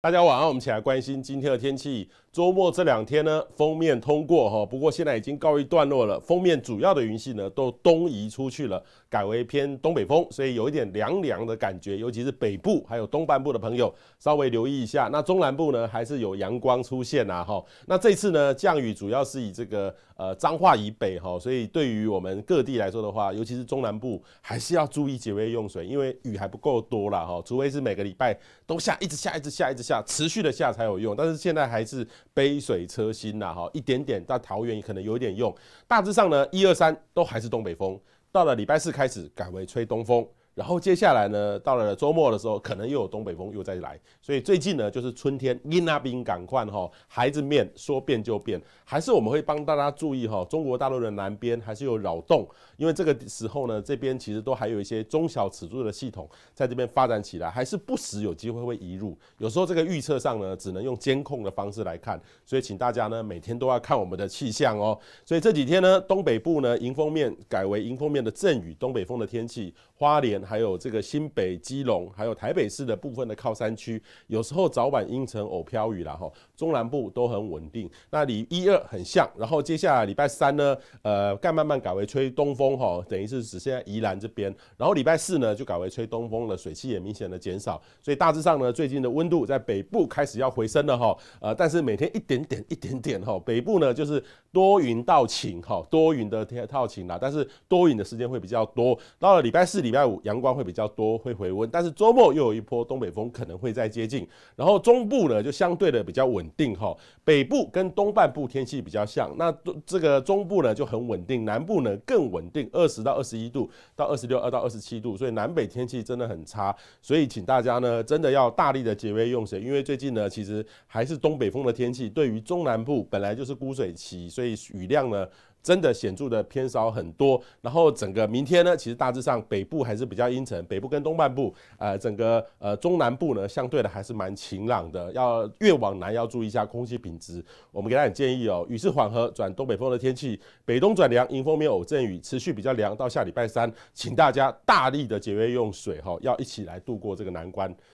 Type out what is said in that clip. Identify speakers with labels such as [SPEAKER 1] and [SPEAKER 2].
[SPEAKER 1] 大家晚上好，我们一起来关心今天的天气。周末这两天呢，封面通过哈，不过现在已经告一段落了。封面主要的云系呢都东移出去了，改为偏东北风，所以有一点凉凉的感觉，尤其是北部还有东半部的朋友稍微留意一下。那中南部呢，还是有阳光出现啊哈。那这次呢，降雨主要是以这个呃彰化以北哈，所以对于我们各地来说的话，尤其是中南部，还是要注意节约用水，因为雨还不够多了哈，除非是每个礼拜都下，一直下，一直下，一直。下持续的下才有用，但是现在还是杯水车薪啦，哈，一点点。在桃园可能有点用，大致上呢，一二三都还是东北风，到了礼拜四开始改为吹东风。然后接下来呢，到了周末的时候，可能又有东北风又再来。所以最近呢，就是春天因那边赶快哈，孩子面说变就变，还是我们会帮大家注意哈。中国大陆的南边还是有扰动，因为这个时候呢，这边其实都还有一些中小尺度的系统在这边发展起来，还是不时有机会会移入。有时候这个预测上呢，只能用监控的方式来看。所以请大家呢，每天都要看我们的气象哦。所以这几天呢，东北部呢，迎风面改为迎风面的阵雨，东北风的天气，花莲。还有这个新北基隆，还有台北市的部分的靠山区，有时候早晚阴沉偶飘雨啦哈。中南部都很稳定，那离一二很像。然后接下来礼拜三呢，呃，该慢慢改为吹东风哈，等于是只剩下宜兰这边。然后礼拜四呢，就改为吹东风了，水汽也明显的减少。所以大致上呢，最近的温度在北部开始要回升了哈。呃，但是每天一点点一点点哈。北部呢，就是多云到晴哈，多云的天到晴啦，但是多云的时间会比较多。到了礼拜四、礼拜五阳。阳光会比较多，会回温，但是周末又有一波东北风可能会再接近，然后中部呢就相对的比较稳定哈，北部跟东半部天气比较像，那这个中部呢就很稳定，南部呢更稳定，二十到二十一度到二十六二到二十七度，所以南北天气真的很差，所以请大家呢真的要大力的节约用水，因为最近呢其实还是东北风的天气，对于中南部本来就是枯水期，所以雨量呢。真的显著的偏少很多，然后整个明天呢，其实大致上北部还是比较阴沉，北部跟东半部，呃，整个呃中南部呢，相对的还是蛮晴朗的，要越往南要注意一下空气品质。我们给大家建议哦，雨势缓和转东北风的天气，北东转凉，迎风面偶阵雨，持续比较凉，到下礼拜三，请大家大力的节约用水哈，要一起来度过这个难关。